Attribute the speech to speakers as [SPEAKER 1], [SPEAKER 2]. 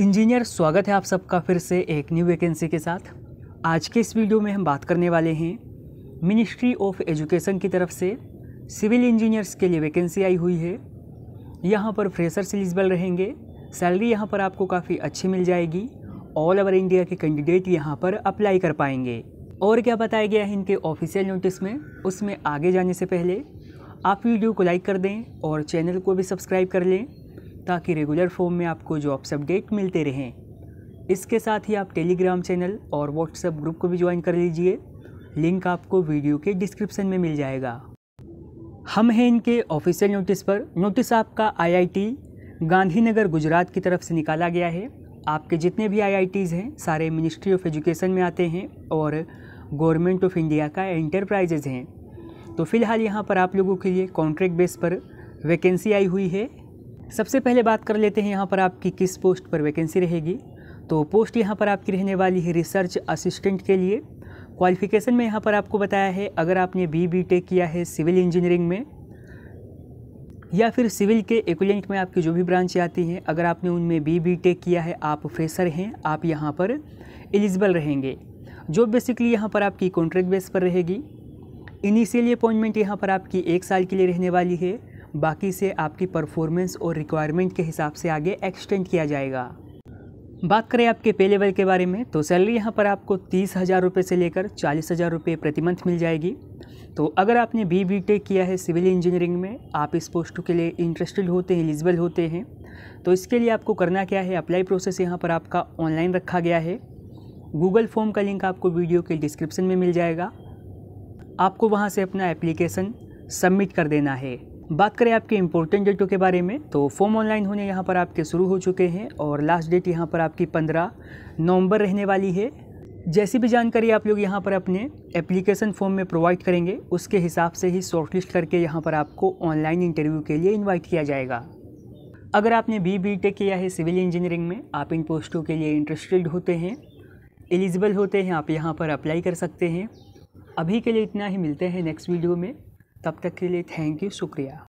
[SPEAKER 1] engineer स्वागत है आप सबका फिर से एक न्यू वैकेंसी के साथ आज के इस वीडियो में हम बात करने वाले हैं मिनिस्ट्री ऑफ एजुकेशन की तरफ से सिविल इंजीनियर्स के लिए वैकेंसी आई हुई है यहाँ पर फ्रेशर्स एलिजिबल रहेंगे सैलरी यहाँ पर आपको काफ़ी अच्छी मिल जाएगी ऑल ओवर इंडिया के कैंडिडेट यहाँ पर अप्लाई कर पाएंगे और क्या बताया गया है इनके ऑफिशियल नोटिस में उसमें आगे जाने से पहले आप वीडियो को लाइक कर दें और चैनल को भी सब्सक्राइब कर लें ताकि रेगुलर फॉर्म में आपको जॉब्स अपडेट मिलते रहें इसके साथ ही आप टेलीग्राम चैनल और व्हाट्सएप ग्रुप को भी ज्वाइन कर लीजिए लिंक आपको वीडियो के डिस्क्रिप्शन में मिल जाएगा हम हैं इनके ऑफिशियल नोटिस पर नोटिस आपका आईआईटी गांधीनगर गुजरात की तरफ से निकाला गया है आपके जितने भी आईआईटीज़ हैं सारे मिनिस्ट्री ऑफ एजुकेशन में आते हैं और गवर्नमेंट ऑफ इंडिया का एंटरप्राइजेज़ हैं तो फ़िलहाल यहाँ पर आप लोगों के लिए कॉन्ट्रैक्ट बेस पर वैकेंसी आई हुई है सबसे पहले बात कर लेते हैं यहाँ पर आपकी किस पोस्ट पर वैकेंसी रहेगी तो पोस्ट यहाँ पर आपकी रहने वाली है रिसर्च असिस्टेंट के लिए क्वालिफ़िकेशन में यहाँ पर आपको बताया है अगर आपने बी बी टेक किया है सिविल इंजीनियरिंग में या फिर सिविल के इक्वलेंट में आपकी जो भी ब्रांच आती हैं अगर आपने उनमें बी बी टेक किया है आप फ्रेशर हैं आप यहाँ पर एलिजिबल रहेंगे जो बेसिकली यहाँ पर आपकी कॉन्ट्रैक्ट बेस पर रहेगी इनिशियली अपॉइंटमेंट यहाँ पर आपकी एक साल के लिए रहने वाली है बाकी से आपकी परफॉर्मेंस और रिक्वायरमेंट के हिसाब से आगे एक्सटेंड किया जाएगा बात करें आपके पे लेवल के बारे में तो सैलरी यहाँ पर आपको तीस हज़ार रुपये से लेकर चालीस हज़ार रुपये प्रति मंथ मिल जाएगी तो अगर आपने बी बी टेक किया है सिविल इंजीनियरिंग में आप इस पोस्ट के लिए इंटरेस्टेड होते हैं एलिजिबल होते हैं तो इसके लिए आपको करना क्या है अप्लाई प्रोसेस यहाँ पर आपका ऑनलाइन रखा गया है गूगल फॉर्म का लिंक आपको वीडियो के डिस्क्रिप्शन में मिल जाएगा आपको वहाँ से अपना एप्लीकेशन सबमिट कर देना है बात करें आपके इम्पोर्टेंट डेटों के बारे में तो फॉर्म ऑनलाइन होने यहाँ पर आपके शुरू हो चुके हैं और लास्ट डेट यहाँ पर आपकी पंद्रह नवंबर रहने वाली है जैसी भी जानकारी आप लोग यहाँ पर अपने एप्लीकेशन फॉर्म में प्रोवाइड करेंगे उसके हिसाब से ही शॉर्टलिस्ट करके यहाँ पर आपको ऑनलाइन इंटरव्यू के लिए इन्वाइट किया जाएगा अगर आपने बी बी टेक किया है सिविल इंजीनियरिंग में आप इन पोस्टों के लिए इंटरेस्टेड होते हैं एलिजिबल होते हैं आप यहाँ पर अप्लाई कर सकते हैं अभी के लिए इतना ही मिलते हैं नेक्स्ट वीडियो में तब तक के लिए थैंक यू शुक्रिया